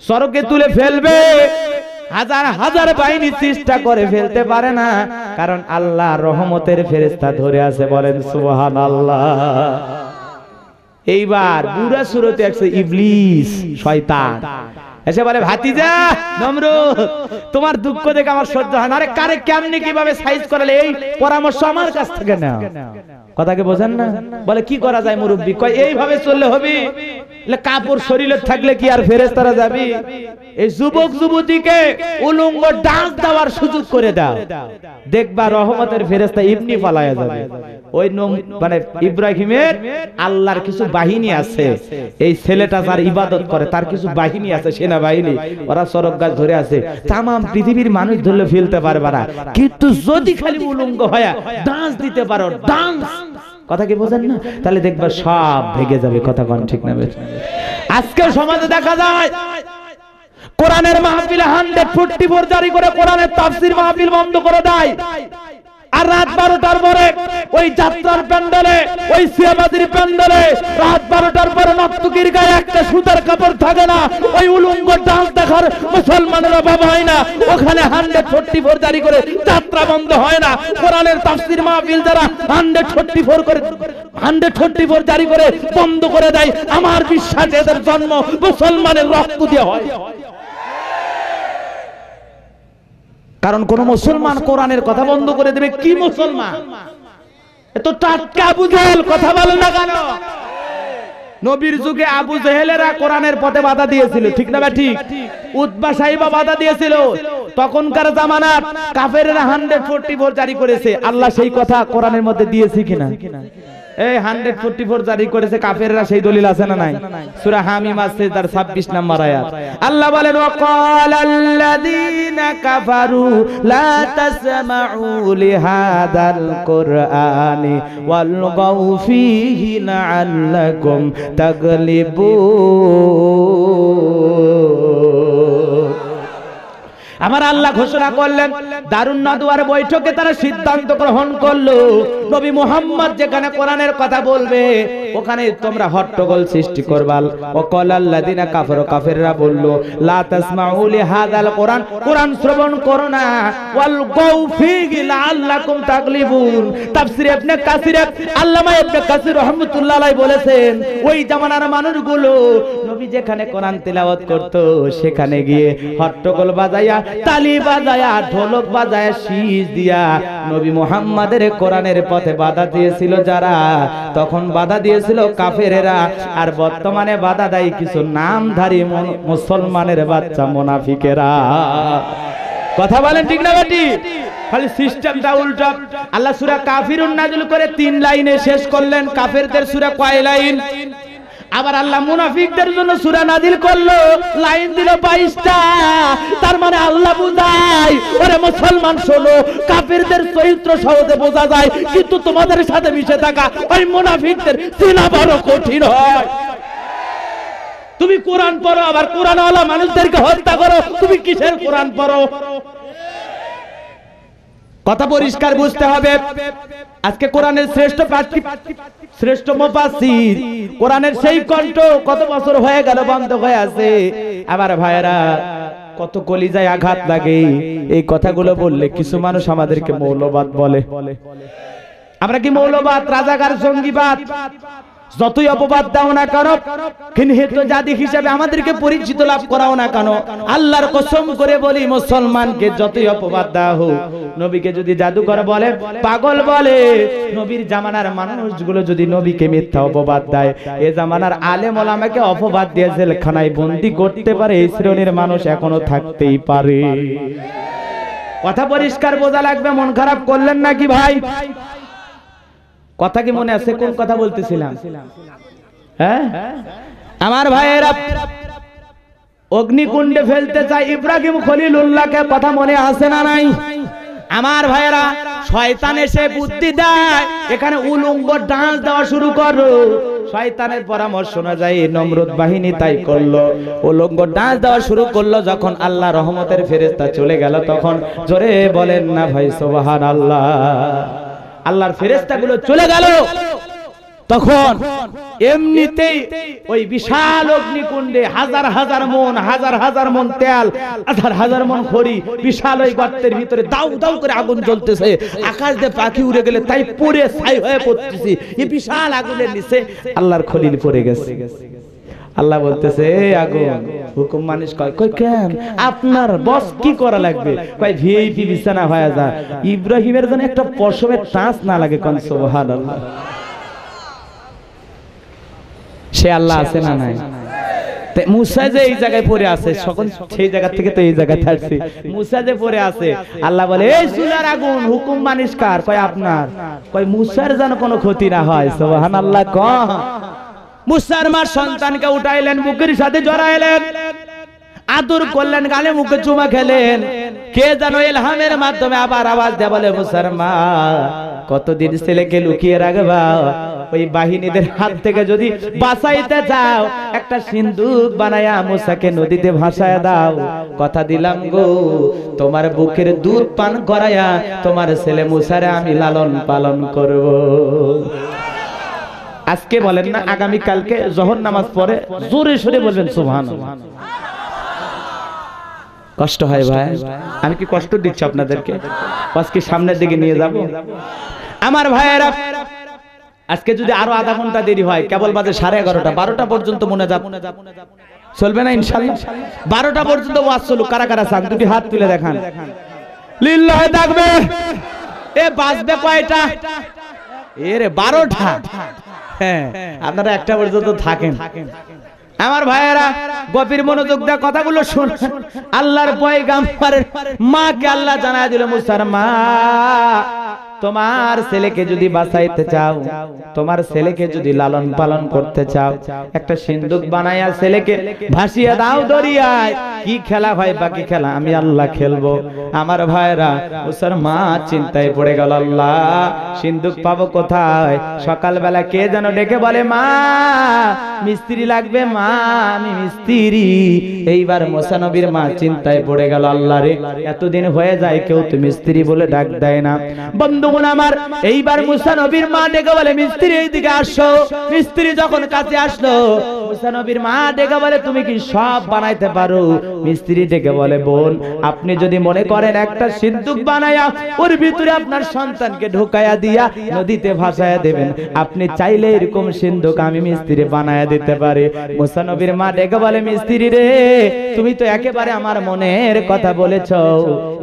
সড়কে তুলে ফেলবে হাজার হাজার বাহিনী চেষ্টা করে ফেলতে পারে না কারণ আল্লাহ রহমতের ফেরেস্তা ধরে আছে বলেন সুবহান আল্লাহ এইবার বুড়া সুরতে আছে ইবলিস শয়তান এসে বলে ভাতিজা নম্র তোমার দুঃখ দেখে আমার সহ্য হয় না আরে কারে কেমনি কিভাবে সাইজ করালে এই পরামর্শ আমার কাছ থেকে নাও কথাকে বোঝেন না বলে কি করা যায় মুরব্বী কয় এইভাবে চললে হবে কাপড় শরীরে থাকলে কি আর ফেরেস তারা যাবি এই যুবক যুবতীকে উলঙ্গ ডান্স দেওয়ার সুযোগ করে দাও দেখবা রহমতের ফেরেস্তা ইমনি পালায়া যাবে ওই মানে ইব্রাহিমের আল্লাহর কিছু বাহিনী আছে এই ছেলেটা যার ইবাদত করে তার কিছু বাহিনী আছে সেনা বাহিনী ওরা সড়ক গাছ ধরে আছে তামাম পৃথিবীর মানুষ ধরলে ফেলতে পারবে না কিন্তু যদি খালি উলঙ্গ হয় ডান্স দিতে পারো ডান্স কথা কি বোঝেন না তাহলে দেখবা সব ভেগে যাবে কথা কন ঠিক না আজকে সমাজে দেখা যায় কোরআনের মাহফিল হান্ড্রেড ফোর্টি ফোর জারি করে কোরআনের তাফসির মাহফিল বন্ধ করে দেয় আর রাত বারোটার পরে ওই যাত্রার প্যান্ডেলে ওই সিয়াবাদির প্যান্ডেলে রাত বারোটার পরে নর্তকির গায়ে একটা সুতার কাপড় থাকে না ওই উলুঙ্গ ডান্স দেখার মুসলমানের অভাব হয় না ওখানে হান্ড্রেড ফোরটি ফোর জারি করে যাত্রা বন্ধ হয় না কোরআনের তাফসির মাহফিল যারা হান্ড্রেড ফোরটি ফোর করে হান্ড্রেড ফোরটি ফোর জারি করে বন্ধ করে দেয় আমার বিশ্বাস এদের জন্ম মুসলমানের রক্ত দিয়ে হয় কারণ কোন মুসলমান কোরআনের কথা বন্ধ করে দেবে কি মুসলমান এত টাটকা বুঝেল কথা বলো না কেন নবীর যুগে আবু জেহেলেরা কোরআনের পথে বাধা দিয়েছিল ঠিক না বা ঠিক উদ্বা সাহিবা বাধা দিয়েছিল তখনকার জামানার কাফেরেরা হান্ড্রেড ফোরটি ভোট জারি করেছে আল্লাহ সেই কথা কোরআনের মধ্যে দিয়েছে কিনা এই হান্ড্রেড ফোরটি ফোর জারি করেছে কাফেররা সেই দলিল আছে না নাই সুরা হামি আছে তার ছাব্বিশ নাম্বার আয়াত আল্লাহ বলেন ওয়াকাল আল্লাযীনা কাফারু লা তাসমাউ লিহাদাল কুরআনি ওয়াল গাউফিহি লাআল্লাকুম তাগলিবুন আমার আল্লাহ ঘোষণা করলেন দারুন নাদুয়ার বৈঠকে তারা সিদ্ধান্ত গ্রহণ করলো নবী মোহাম্মদ যেখানে কোরআনের কথা বলবে ওখানে তোমরা হট্টগোল সৃষ্টি করবাল ও কলাল্লাদিনা কাফের কাফেররা বললো লা হাদাল কোরআন কোরআন শ্রবণ করো না ওয়াল লাআল্লাকুম তাগলিবুন তাফসীর ইবনে কাসির আল্লামা ইবনে কাসির রাহমাতুল্লাহ আলাইহি বলেছেন ওই জামানার মানুষগুলো নবী যেখানে কোরআন তেলাওয়াত করত সেখানে গিয়ে হট্টগোল বাজাইয়া তালি বাজাইয়া ঢোলক বাজায় শীষ দিয়া নবী মোহাম্মদের কোরআনের পথে বাধা দিয়েছিল যারা তখন বাধা দিয়েছিল কাফেরেরা আর বর্তমানে বাধা দেয় কিছু নামধারী মুসলমানের বাচ্চা মোনাফিকেরা কথা বলেন ঠিক না বেটি খালি সিস্টেমটা উল্টো আল্লাহ সুরা কাফিরুন নাজিল করে তিন লাইনে শেষ করলেন কাফেরদের সুরা কয় লাইন আবার আল্লাহ মুনাফিকদের জন্য সুরা নাজিল করলো লাইন দিল বাইশটা তার মানে আল্লাহ বুঝায় ওরে মুসলমান শোনো কাফিরদের চরিত্র সহজে বোঝা যায় কিন্তু তোমাদের সাথে মিশে থাকা ওই মুনাফিকদের চিনা বড় কঠিন হয় তুমি কোরআন পড়ো আবার কোরআন আলা মানুষদেরকে হত্যা করো তুমি কিসের কোরআন পড়ো কথা পরিষ্কার বুঝতে হবে আজকে কোরআনের শ্রেষ্ঠ শ্রেষ্ঠ মোপাসির কোরআনের সেই কণ্ঠ কত বছর হয়ে গেল বন্ধ হয়ে আছে আমার ভাইয়েরা কত কলিজায় আঘাত লাগে এই কথাগুলো বললে কিছু মানুষ আমাদেরকে মৌলবাদ বলে আমরা কি মৌলবাদ রাজাকার জঙ্গিবাদ যতই অপবাদ দাও না কেন কিন্তু জাতি হিসাবে আমাদেরকে পরিচিত লাভ করাও না কেন আল্লাহর কসম করে বলি মুসলমানকে যতই অপবাদ দেওয়া হোক নবীকে যদি জাদুকর বলে পাগল বলে নবীর জামানার মানুষগুলো যদি নবীকে মিথ্যা অপবাদ দেয় এ জামানার আলেম ওলামাকে অপবাদ দিয়ে জেলখানায় বন্দি করতে পারে এই শ্রেণীর মানুষ এখনো থাকতেই পারে কথা পরিষ্কার বোঝা লাগবে মন খারাপ করলেন নাকি ভাই কথা কি মনে আছে কোন কথা বলতেছিলাম হ্যাঁ আমার ভাইয়েরা অগ্নিকুণ্ডে ফেলতে চাই ইব্রাহিম খলিল উল্লাহকে কথা মনে আসে না নাই আমার ভাইয়েরা শয়তান এসে বুদ্ধি দেয় এখানে উলঙ্গ ডান্স দেওয়া শুরু করো শয়তানের পরামর্শ অনুযায়ী নমরুদ বাহিনী তাই করলো উলঙ্গ ডান্স দেওয়া শুরু করলো যখন আল্লাহ রহমতের ফেরেস্তা চলে গেল তখন জোরে বলেন না ভাই সোবাহান আল্লাহ আল্লাহর ফেরেস্তাগুলো চলে গেল তখন এমনিতেই ওই বিশাল অগ্নিকুণ্ডে হাজার হাজার মন হাজার হাজার মন তেল হাজার হাজার মন খড়ি বিশাল ওই গর্তের ভিতরে দাউ দাউ করে আগুন জ্বলতেছে আকাশ দিয়ে পাখি উড়ে গেলে তাই পড়ে ছাই হয়ে পড়তেছি এই বিশাল আগুনের নিচে আল্লাহর খলিল পড়ে গেছে আল্লাহ বলতেছে আগুন হুকুম মানুষ কয় কই কেন আপনার বস কি করা লাগবে কয় ভিআইপি বিছানা হয়ে যা ইব্রাহিমের জন্য একটা পশমের টাঁচ না লাগে কোন সুবহানাল্লাহ সে আল্লাহ আছে না নাই কোনো ক্ষতি না হয় মুসার মার সন্তানকে উঠাইলেন বুকের সাথে জড়াইলেন আদর করলেন গালে মুখে চুমা খেলেন কে জানো এলহামের মাধ্যমে আবার আওয়াজ দেয় বলে মুসলমান কতদিন ছেলেকে লুকিয়ে রাখবা ওই বাহিনীদের হাত থেকে যদি বাঁচাইতে যাও একটা সিন্ধুক বানায়া মুসাকে নদীতে ভাসায় দাও কথা দিলাম গো তোমার বুকের দুধ পান করায়া তোমার ছেলে মুসারে আমি লালন পালন করব আজকে বলেন না আগামী কালকে জহর নামাজ পড়ে জোরে সরে বলবেন সুভান কষ্ট হয় ভাই আমি কি কষ্ট দিচ্ছি আপনাদেরকে আজকে সামনের দিকে নিয়ে যাব আমার ভাইয়েরা আজকে যদি আরো আধা ঘন্টা দেরি হয় কেবল বাজে সাড়ে এগারোটা বারোটা পর্যন্ত মনে যাব চলবে না ইনশাল বারোটা পর্যন্ত ওয়াজ চলুক কারা কারা চান দুটি হাত তুলে দেখান লিল্লাহে থাকবে এ বাজবে কয়টা এরে বারোটা হ্যাঁ আপনারা একটা পর্যন্ত থাকেন আমার ভাইয়েরা গপির মনোযোগ দেওয়া কথাগুলো শুন আল্লাহর পয়গাম্বারের মাকে আল্লাহ জানায় দিল মুসার মা তোমার ছেলেকে যদি বাঁচাইতে চাও তোমার ছেলেকে যদি লালন পালন করতে চাও একটা সিন্ধুক বানাইয়া ছেলেকে ভাসিয়া দাও দরিয়ায় কি খেলা হয় বাকি খেলা আমি আল্লাহ খেলবো আমার ভাইরা ওসার মা চিন্তায় পড়ে গেল আল্লাহ সিন্ধুক পাবো কোথায় সকালবেলা কে যেন ডেকে বলে মা মিস্ত্রি লাগবে মা আমি মিস্ত্রি এইবার মোসা মা চিন্তায় পড়ে গেল আল্লাহ রে এতদিন হয়ে যায় কেউ তো মিস্ত্রি বলে ডাক দেয় না বন্ধুগণ আমার এইবার মুসা মা ডেকে বলে মিস্ত্রি এইদিকে আসো মিস্ত্রি যখন কাছে আসলো মুসা মা ডেকে বলে তুমি কি সব বানাইতে পারো মিস্ত্রি ডেকে বলে বোন আপনি যদি মনে করেন একটা সিন্ধুক বানায়া ওর ভিতরে আপনার সন্তানকে ঢোকায়া দিয়া নদীতে ভাসায়া দেবেন আপনি চাইলে এরকম সিন্ধুক আমি মিস্ত্রি বানায়া দিতে পারি মুসা নবীর মা ডেকে বলে মিস্ত্রি রে তুমি তো একেবারে আমার মনের কথা বলেছ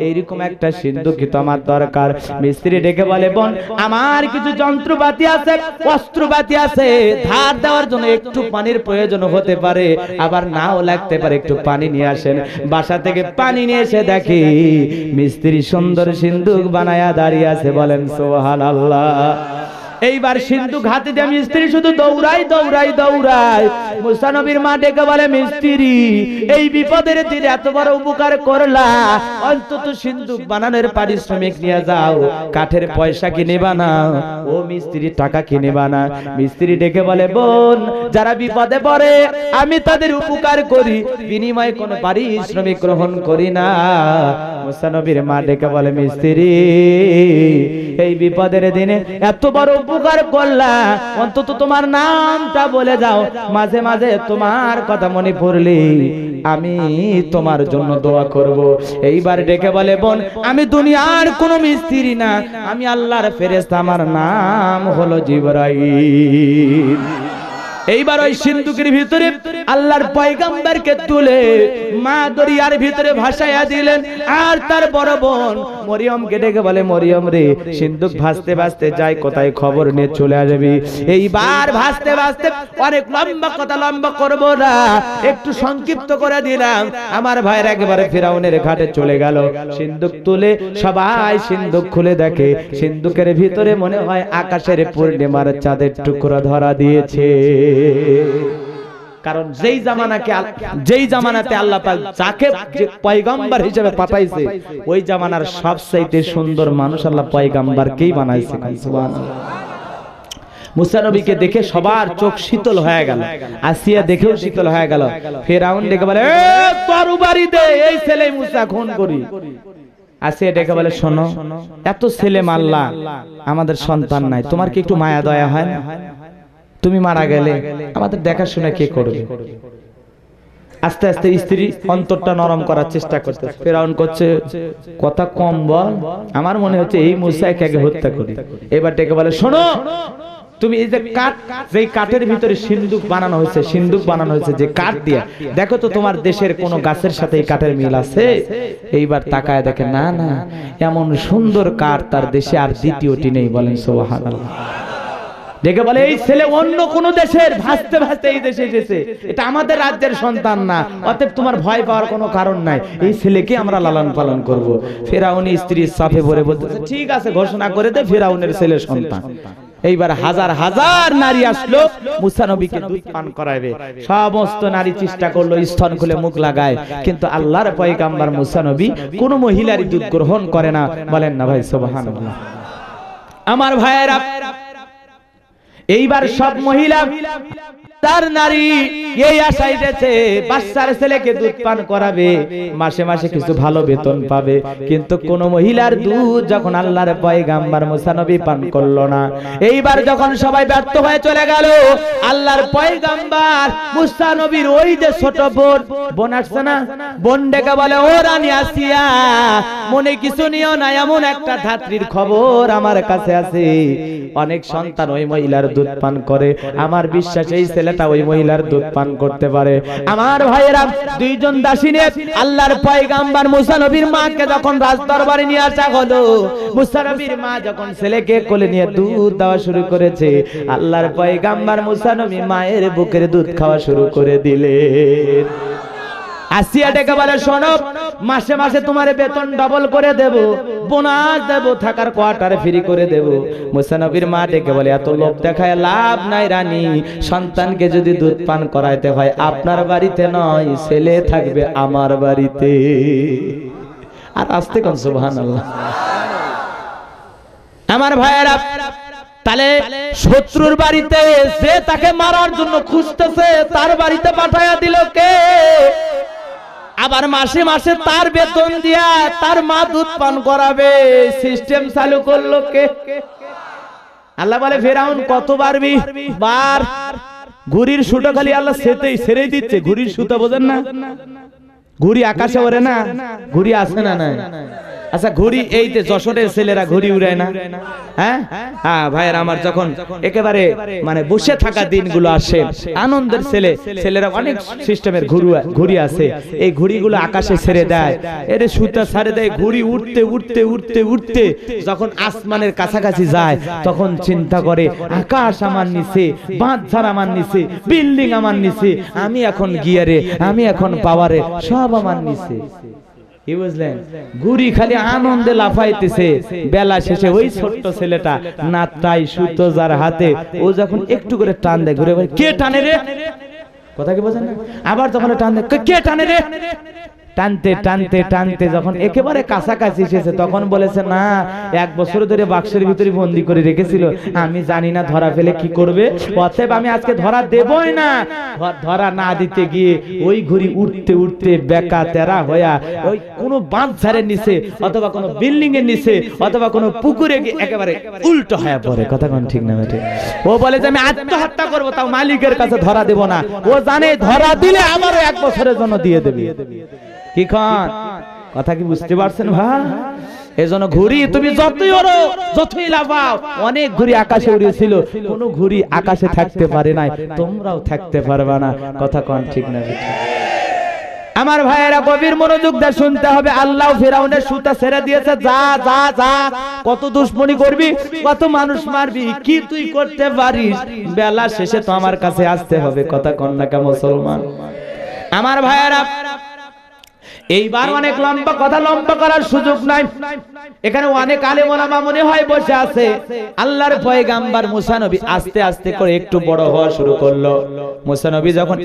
এইরকম একটা সিন্ধু কি তোমার দরকার মিস্ত্রি ডেকে বলে বোন আমার কিছু যন্ত্রপাতি আছে অস্ত্রপাতি আছে ধার দেওয়ার জন্য একটু পানির প্রয়োজন হতে পারে আবার নাও লাগতে পারে একটু পানি নিয়ে আসেন বাসা থেকে পানি নিয়ে এসে দেখি মিস্ত্রি সুন্দর সিন্ধুক বানায়া দাঁড়িয়ে আছে বলেন সোহান আল্লাহ এইবার সিন্ধু হাতে দিয়ে মিস্ত্রি শুধু দৌড়াই দৌড়াই দৌড়াই মুসানবীর মা ডেকে বলে মিস্ত্রি এই বিপদের দিনে এত বড় উপকার করলা অন্তত সিন্ধু বানানোর পারিশ্রমিক নিয়ে যাও কাঠের পয়সা কিনে বানাও ও মিস্ত্রি টাকা কিনে বানা মিস্ত্রি ডেকে বলে বোন যারা বিপদে পড়ে আমি তাদের উপকার করি বিনিময়ে কোনো পারিশ্রমিক গ্রহণ করি না মুসানবীর মা ডেকে বলে মিস্ত্রি এই বিপদের দিনে এত বড় উপকার করলা অন্তত তোমার নামটা বলে যাও মাঝে মাঝে তোমার কথা মনে পড়লে আমি তোমার জন্য দোয়া করব। এইবার ডেকে বলে বোন আমি দুনিয়ার কোনো মিস্ত্রি না আমি আল্লাহর ফেরেস্তা আমার নাম হলো জিবরাইল এইবার ওই সিন্ধুকের ভিতরে আল্লাহর পয়গাম্বারকে তুলে মা দরিয়ার ভিতরে ভাসাইয়া দিলেন আর তার বড় বোন মরিয়ম মরিয়মকে ডেকে বলে মরিয়ম রে সিন্ধুক ভাসতে ভাসতে যাই কোথায় খবর নিয়ে চলে আসবি এইবার ভাসতে ভাসতে অনেক লম্বা কথা লম্বা করব না একটু সংক্ষিপ্ত করে দিলাম আমার ভাইয়ের একেবারে ফিরাউনের ঘাটে চলে গেল সিন্ধুক তুলে সবাই সিন্ধুক খুলে দেখে সিন্ধুকের ভিতরে মনে হয় আকাশের পূর্ণিমার চাঁদের টুকরো ধরা দিয়েছে কারণ যেই জামানাকে যেই জামানাতে আল্লাহ পাক যাকে পয়গম্বর হিসেবে পাঠাইছে ওই জামানার সবচাইতে সুন্দর মানুষ আল্লাহ পয়গম্বরকেই বানাইছে সুবহানাল্লাহ মুসানবীকে দেখে সবার চোখ শীতল হয়ে গেল আসিয়া দেখেও শীতল হয়ে গেল ফেরাউন ডেকে বলে তোর বাড়ি দে এই ছেলে মুসা খুন করি আসিয়া ডেকে বলে শোনো এত ছেলে মাল্লা আমাদের সন্তান নাই তোমার কি একটু মায়া দয়া হয় না তুমি মারা গেলে আমাদের দেখাশোনা কে করবে আস্তে আস্তে স্ত্রী অন্তরটা নরম করার চেষ্টা করতে ফেরাউন করছে কথা কম বল আমার মনে হচ্ছে এই মুসা একে হত্যা করি এবার ডেকে বলে শোনো তুমি এই যে কাঠ যে কাঠের ভিতরে সিন্দুক বানানো হয়েছে সিন্দুক বানানো হয়েছে যে কাঠ দিয়ে দেখো তো তোমার দেশের কোনো গাছের সাথে এই কাঠের মিল আছে এইবার তাকায় দেখে না না এমন সুন্দর কাঠ তার দেশে আর দ্বিতীয়টি নেই বলেন সোহান আল্লাহ দেখে বলে এই ছেলে অন্য কোন দেশের ভাসতে ভাসতে এই দেশে এসেছে এটা আমাদের রাজ্যের সন্তান না অতএব তোমার ভয় পাওয়ার কোনো কারণ নাই এই ছেলেকে আমরা লালন পালন করব। ফেরাউনি স্ত্রীর সাফে ভরে বলতেছে ঠিক আছে ঘোষণা করে দে ফেরাউনের ছেলে সন্তান এইবার হাজার হাজার নারী আসলো মুসা নবীকে দুধ পান করাবে সমস্ত নারী চেষ্টা করলো স্তন খুলে মুখ লাগায় কিন্তু আল্লাহর পয়গাম্বার মুসা নবী কোনো মহিলারই দুধ গ্রহণ করে না বলেন না ভাই সুবহানাল্লাহ আমার ভাইয়েরা এইবার সব মহিলা তার নারী এই আশায় গেছে বাচ্চার ছেলেকে দুধ পান করাবে মাসে মাসে কিছু ভালো বেতন পাবে কিন্তু কোন মহিলার দুধ যখন আল্লাহর পয়গাম্বার মুসানবী পান করল না এইবার যখন সবাই ব্যর্থ হয়ে চলে গেল আল্লাহর পয়গাম্বার মুসানবীর ওই যে ছোট বোন বোন আসছে না বোন ডেকে বলে ও রানী আসিয়া মনে কিছু নিও না এমন একটা ধাত্রীর খবর আমার কাছে আছে অনেক সন্তান ওই মহিলার দুধ পান করে আমার বিশ্বাস এই ছেলে ছেলেটা ওই মহিলার দুধ পান করতে পারে আমার ভাইয়েরা দুইজন দাসিনে আল্লাহর পয়গাম্বর মুসা নবীর মাকে যখন রাজদরবারে নিয়ে আসা হলো মুসা নবীর মা যখন ছেলেকে কোলে নিয়ে দুধ দেওয়া শুরু করেছে আল্লাহর পয়গাম্বর মুসা নবী মায়ের বুকের দুধ খাওয়া শুরু করে দিলেন আসিয়া ডেকে বলে শোনো মাসে মাসে তোমার বেতন ডাবল করে দেব বোনাস দেব থাকার কোয়ার্টার ফ্রি করে দেব মুসানবীর মা ডেকে বলে এত লোভ দেখায় লাভ নাই রানী সন্তানকে যদি দুধ পান করাইতে হয় আপনার বাড়িতে নয় ছেলে থাকবে আমার বাড়িতে আর আসতে কন সুবহান আল্লাহ আমার ভাইয়েরা তাহলে শত্রুর বাড়িতে যে তাকে মারার জন্য খুঁজতেছে তার বাড়িতে পাঠাইয়া দিল কে আবার মাসে মাসে তার বেতন দিয়া তার মা দুধ পান করাবে সিস্টেম চালু করলো কে আল্লাহ বলে ফেরাউন কত পারবি বার ঘুড়ির সুটো খালি আল্লাহ সেতেই সেরে দিচ্ছে ঘুরির সুতো বোঝেন না ঘুরি আকাশে ওরে না ঘুরি আসে না না আচ্ছা, আচ্ছা ঘুড়ি এই যে যশোরের ছেলেরা ঘুড়ি উড়ায় না হ্যাঁ হ্যাঁ, হ্যাঁ ভাইয়ের হ্যাঁ, আমার যখন একেবারে মানে, মানে বসে থাকা দিনগুলো আসে আনন্দের ছেলে ছেলেরা অনেক সিস্টেমের ঘুড়ি আছে এই ঘুড়িগুলো আকাশে ছেড়ে দেয় এর সুতা ছেড়ে দেয় ঘুড়ি উঠতে উঠতে উঠতে উঠতে যখন আসমানের কাছাকাছি যায় তখন চিন্তা করে আকাশ আমার নিচে বাঁধঝার আমার নিচে বিল্ডিং আমার নিচে আমি এখন গিয়ারে আমি এখন পাওয়ারে সব আমার নিচে কি বুঝলেন গুড়ি খালি আনন্দে লাফাইতেছে বেলা শেষে ওই ছোট্ট ছেলেটা নাতটাই সুতো যার হাতে ও যখন একটু করে টান দেয় ঘুরে কে টানে রে কথা কি বোঝেন আবার যখন টান দেয় কে টানে রে টানতে টানতে টানতে যখন একেবারে কাছাকাছি এসেছে তখন বলেছে না এক বছর ধরে বাক্সের ভিতরে বন্দি করে রেখেছিল আমি জানি না ধরা ফেলে কি করবে অতএব আমি আজকে ধরা দেবই না ধরা না দিতে গিয়ে ওই ঘুরি উঠতে উঠতে বেকা তেরা হইয়া ওই কোনো বাঁধ ঝাড়ের নিচে অথবা কোনো বিল্ডিং এর নিচে অথবা কোনো পুকুরে গিয়ে একেবারে উল্টো হয়ে পড়ে কথা কোন ঠিক না মেটে ও বলে যে আমি আত্মহত্যা করব তাও মালিকের কাছে ধরা দেব না ও জানে ধরা দিলে আমারও এক বছরের জন্য দিয়ে দেবে কি খান কথা কি বুঝতে পারছেন ভাই এজন্য ঘুরি তুমি যতই ওরো যতই লাভাও অনেক ঘুরি আকাশে উড়েছিল কোন ঘুরি আকাশে থাকতে পারে নাই তোমরাও থাকতে পারবে না কথা কন ঠিক না আমার ভাইয়েরা গভীর মনোযোগ দিয়ে শুনতে হবে আল্লাহ ফেরাউনের সুতা ছেড়ে দিয়েছে যা যা যা কত দুশ্মনী করবি কত মানুষ মারবি কি তুই করতে পারিস বেলা শেষে তো আমার কাছে আসতে হবে কথা কন্যাকা মুসলমান আমার ভাইয়েরা এইবার অনেক লম্বা কথা লম্বা করার সুযোগ নাই এখানে অনেক আলে মোলামা মনে হয় বসে আছে আল্লাহর গাম্বার মুসানবী আস্তে আস্তে করে একটু বড় হওয়া শুরু করলো মুসানবী যখন